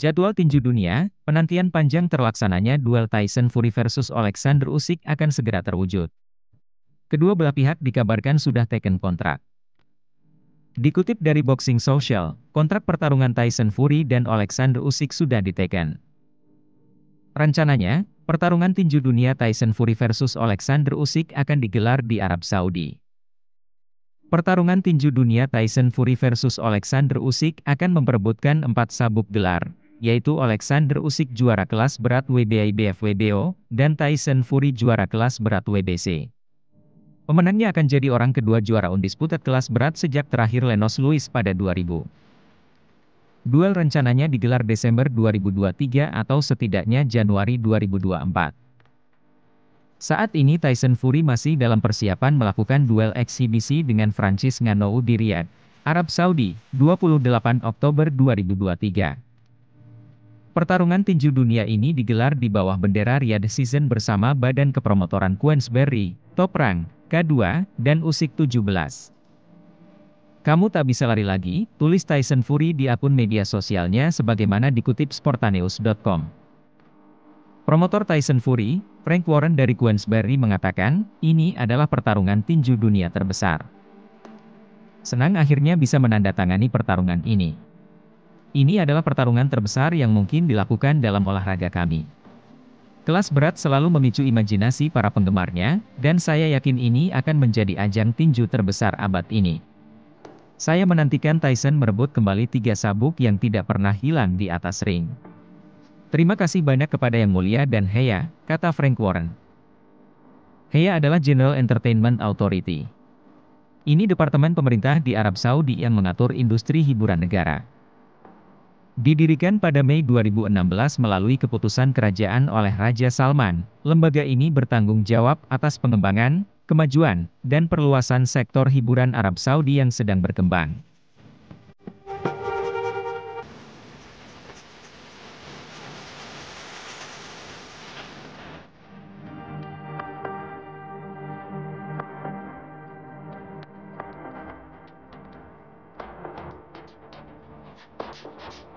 Jadwal tinju dunia, penantian panjang terlaksananya duel Tyson Fury versus Alexander Usyk akan segera terwujud. Kedua belah pihak dikabarkan sudah teken kontrak. Dikutip dari Boxing Social, kontrak pertarungan Tyson Fury dan Alexander Usyk sudah diteken. Rencananya, pertarungan tinju dunia Tyson Fury versus Alexander Usyk akan digelar di Arab Saudi. Pertarungan tinju dunia Tyson Fury versus Alexander Usyk akan memperebutkan empat sabuk gelar, yaitu Alexander Usyk juara kelas berat wba WBO, dan Tyson Fury juara kelas berat WBC. Pemenangnya akan jadi orang kedua juara undisputed kelas berat sejak terakhir Lennox Lewis pada 2000. Duel rencananya digelar Desember 2023 atau setidaknya Januari 2024. Saat ini Tyson Fury masih dalam persiapan melakukan duel eksibisi dengan Francis Ngannou di Riyadh, Arab Saudi, 28 Oktober 2023. Pertarungan tinju dunia ini digelar di bawah bendera Riyadh Season bersama Badan Kepromotoran Queensberry, Top Rank, K2, dan Usik 17. Kamu tak bisa lari lagi, tulis Tyson Fury di akun media sosialnya sebagaimana dikutip Sportaneus.com. Promotor Tyson Fury, Frank Warren dari Queensberry mengatakan, ini adalah pertarungan tinju dunia terbesar. Senang akhirnya bisa menandatangani pertarungan ini. Ini adalah pertarungan terbesar yang mungkin dilakukan dalam olahraga kami. Kelas berat selalu memicu imajinasi para penggemarnya, dan saya yakin ini akan menjadi ajang tinju terbesar abad ini. Saya menantikan Tyson merebut kembali tiga sabuk yang tidak pernah hilang di atas ring. Terima kasih banyak kepada Yang Mulia dan Heya, kata Frank Warren. Heya adalah General Entertainment Authority. Ini departemen pemerintah di Arab Saudi yang mengatur industri hiburan negara. Didirikan pada Mei 2016 melalui keputusan kerajaan oleh Raja Salman, lembaga ini bertanggung jawab atas pengembangan, kemajuan, dan perluasan sektor hiburan Arab Saudi yang sedang berkembang. you